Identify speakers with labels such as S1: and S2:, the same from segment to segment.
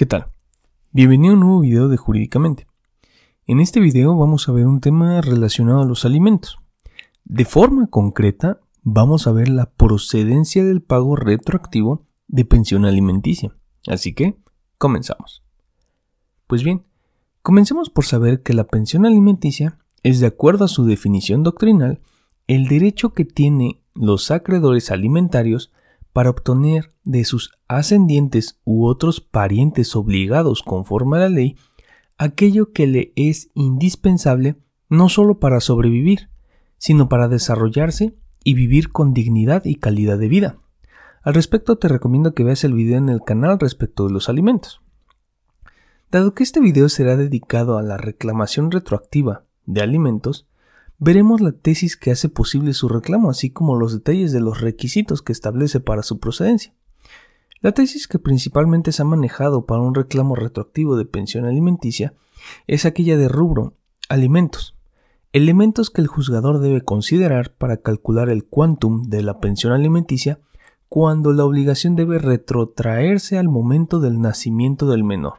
S1: ¿Qué tal? Bienvenido a un nuevo video de Jurídicamente. En este video vamos a ver un tema relacionado a los alimentos. De forma concreta, vamos a ver la procedencia del pago retroactivo de pensión alimenticia. Así que, comenzamos. Pues bien, comencemos por saber que la pensión alimenticia es, de acuerdo a su definición doctrinal, el derecho que tienen los acreedores alimentarios para obtener de sus ascendientes u otros parientes obligados conforme a la ley aquello que le es indispensable no sólo para sobrevivir, sino para desarrollarse y vivir con dignidad y calidad de vida. Al respecto te recomiendo que veas el video en el canal respecto de los alimentos. Dado que este video será dedicado a la reclamación retroactiva de alimentos, veremos la tesis que hace posible su reclamo, así como los detalles de los requisitos que establece para su procedencia. La tesis que principalmente se ha manejado para un reclamo retroactivo de pensión alimenticia es aquella de rubro alimentos, elementos que el juzgador debe considerar para calcular el quantum de la pensión alimenticia cuando la obligación debe retrotraerse al momento del nacimiento del menor.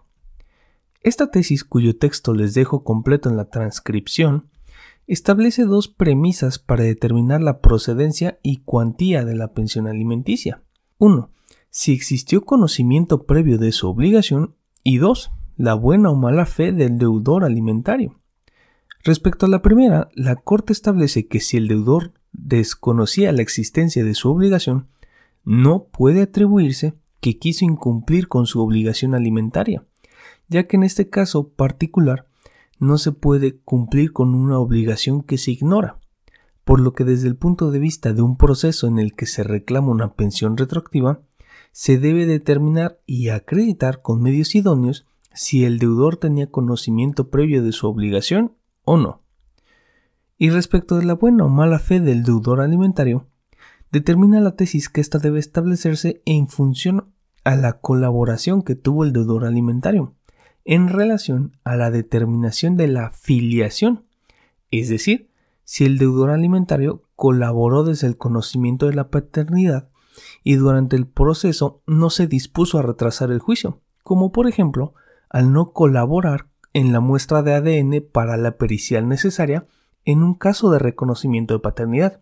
S1: Esta tesis, cuyo texto les dejo completo en la transcripción, establece dos premisas para determinar la procedencia y cuantía de la pensión alimenticia. 1. Si existió conocimiento previo de su obligación y 2. La buena o mala fe del deudor alimentario. Respecto a la primera, la Corte establece que si el deudor desconocía la existencia de su obligación, no puede atribuirse que quiso incumplir con su obligación alimentaria, ya que en este caso particular no se puede cumplir con una obligación que se ignora, por lo que desde el punto de vista de un proceso en el que se reclama una pensión retroactiva, se debe determinar y acreditar con medios idóneos si el deudor tenía conocimiento previo de su obligación o no. Y respecto de la buena o mala fe del deudor alimentario, determina la tesis que ésta debe establecerse en función a la colaboración que tuvo el deudor alimentario, en relación a la determinación de la filiación, es decir, si el deudor alimentario colaboró desde el conocimiento de la paternidad y durante el proceso no se dispuso a retrasar el juicio, como por ejemplo al no colaborar en la muestra de ADN para la pericial necesaria en un caso de reconocimiento de paternidad.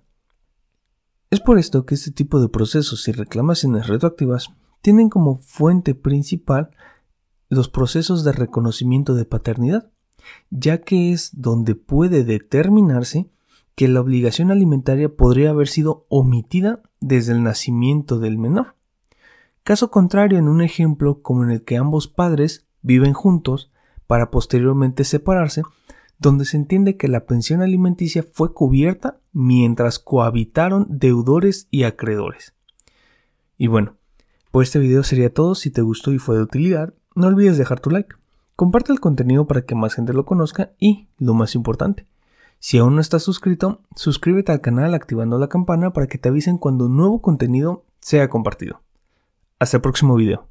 S1: Es por esto que este tipo de procesos y reclamaciones retroactivas tienen como fuente principal los procesos de reconocimiento de paternidad, ya que es donde puede determinarse que la obligación alimentaria podría haber sido omitida desde el nacimiento del menor. Caso contrario, en un ejemplo como en el que ambos padres viven juntos para posteriormente separarse, donde se entiende que la pensión alimenticia fue cubierta mientras cohabitaron deudores y acreedores. Y bueno, por pues este video sería todo. Si te gustó y fue de utilidad, no olvides dejar tu like. Comparte el contenido para que más gente lo conozca y, lo más importante, si aún no estás suscrito, suscríbete al canal activando la campana para que te avisen cuando nuevo contenido sea compartido. Hasta el próximo video.